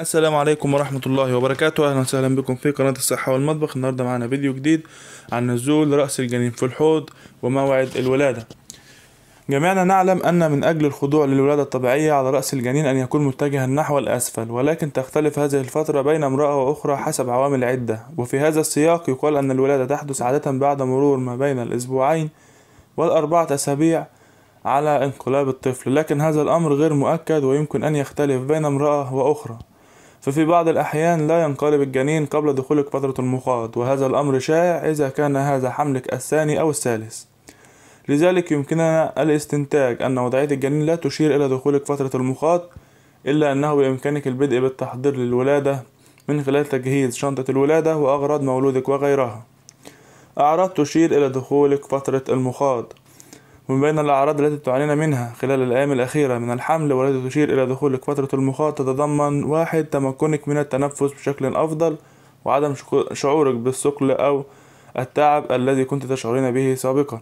السلام عليكم ورحمة الله وبركاته أهلا وسهلا بكم في قناة الصحة والمطبخ النهاردة معنا فيديو جديد عن نزول رأس الجنين في الحوض وموعد الولادة جميعنا نعلم أن من أجل الخضوع للولادة الطبيعية على رأس الجنين أن يكون متجها نحو الأسفل ولكن تختلف هذه الفترة بين امرأة وأخرى حسب عوامل عدة وفي هذا السياق يقال أن الولادة تحدث عادة بعد مرور ما بين الأسبوعين والأربعة أسابيع على انقلاب الطفل لكن هذا الأمر غير مؤكد ويمكن أن يختلف بين امرأة وأخرى ففي بعض الأحيان لا ينقلب الجنين قبل دخولك فترة المخاض وهذا الأمر شائع إذا كان هذا حملك الثاني أو الثالث لذلك يمكننا الاستنتاج أن وضعية الجنين لا تشير إلى دخولك فترة المخاض إلا أنه بإمكانك البدء بالتحضير للولادة من خلال تجهيز شنطة الولادة وأغراض مولودك وغيرها أعراض تشير إلى دخولك فترة المخاض ومن بين الأعراض التي تعانينا منها خلال الأيام الأخيرة من الحمل والتي تشير إلى دخولك فترة المخاط تتضمن واحد تمكنك من التنفس بشكل أفضل وعدم شعورك بالثقل أو التعب الذي كنت تشعرين به سابقا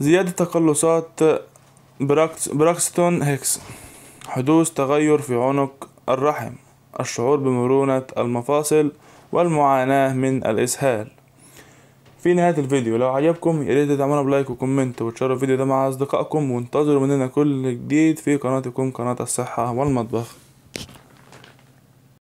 زيادة تقلصات براكستون هيكس حدوث تغير في عنق الرحم الشعور بمرونة المفاصل والمعاناة من الإسهال في نهاية الفيديو لو عجبكم يا ريت تعملوا بلايك وكومنت وتشاركوا الفيديو ده مع اصدقائكم وانتظروا مننا كل جديد في قناتكم قناة الصحة والمطبخ